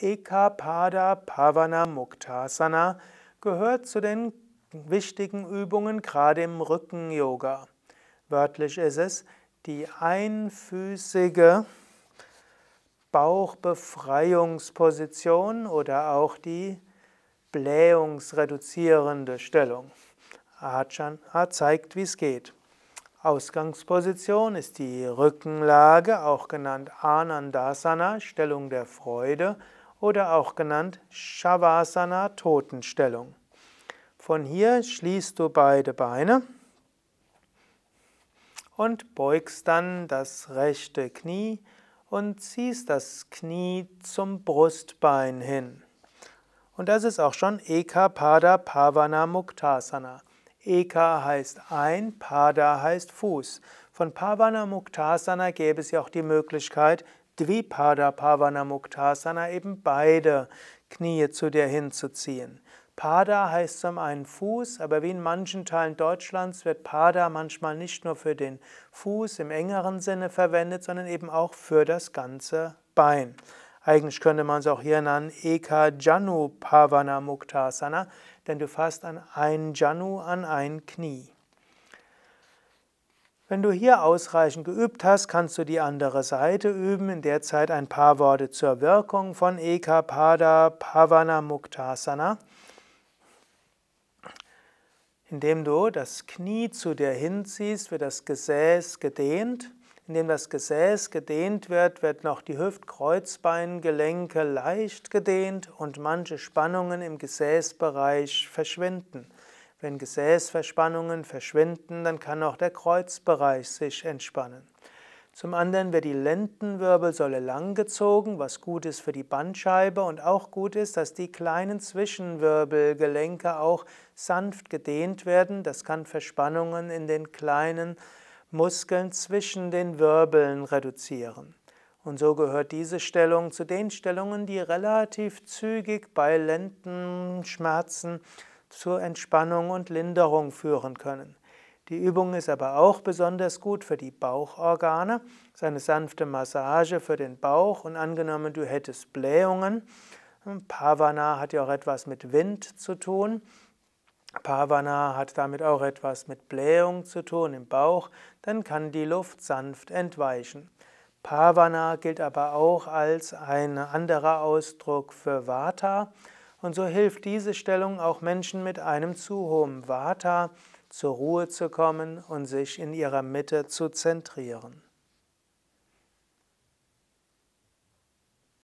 Ekapada Muktasana gehört zu den wichtigen Übungen gerade im Rücken-Yoga. Wörtlich ist es die einfüßige Bauchbefreiungsposition oder auch die blähungsreduzierende Stellung. Ajahn zeigt, wie es geht. Ausgangsposition ist die Rückenlage, auch genannt Anandasana, Stellung der Freude oder auch genannt Shavasana, Totenstellung. Von hier schließt du beide Beine und beugst dann das rechte Knie und ziehst das Knie zum Brustbein hin. Und das ist auch schon Eka Pada Pavana Muktasana. Eka heißt ein, Pada heißt Fuß. Von Pavana Muktasana gäbe es ja auch die Möglichkeit, Dvipada Pavanamuktasana eben beide Knie zu dir hinzuziehen. Pada heißt zum einen Fuß, aber wie in manchen Teilen Deutschlands wird Pada manchmal nicht nur für den Fuß im engeren Sinne verwendet, sondern eben auch für das ganze Bein. Eigentlich könnte man es auch hier nennen Eka Janu Pavanamuktasana, denn du fasst an ein Janu an ein Knie. Wenn du hier ausreichend geübt hast, kannst du die andere Seite üben, in der Zeit ein paar Worte zur Wirkung von Ekapada Pavana Muktasana, indem du das Knie zu dir hinziehst, wird das Gesäß gedehnt. Indem das Gesäß gedehnt wird, wird noch die Hüftkreuzbeingelenke leicht gedehnt und manche Spannungen im Gesäßbereich verschwinden. Wenn Gesäßverspannungen verschwinden, dann kann auch der Kreuzbereich sich entspannen. Zum anderen wird die Lendenwirbelsäule langgezogen, was gut ist für die Bandscheibe und auch gut ist, dass die kleinen Zwischenwirbelgelenke auch sanft gedehnt werden. Das kann Verspannungen in den kleinen Muskeln zwischen den Wirbeln reduzieren. Und so gehört diese Stellung zu den Stellungen, die relativ zügig bei Lendenschmerzen zur Entspannung und Linderung führen können. Die Übung ist aber auch besonders gut für die Bauchorgane. Es ist eine sanfte Massage für den Bauch und angenommen, du hättest Blähungen. Pavana hat ja auch etwas mit Wind zu tun. Pavana hat damit auch etwas mit Blähung zu tun im Bauch, dann kann die Luft sanft entweichen. Pavana gilt aber auch als ein anderer Ausdruck für Vata und so hilft diese Stellung auch Menschen mit einem zu hohen Vata zur Ruhe zu kommen und sich in ihrer Mitte zu zentrieren.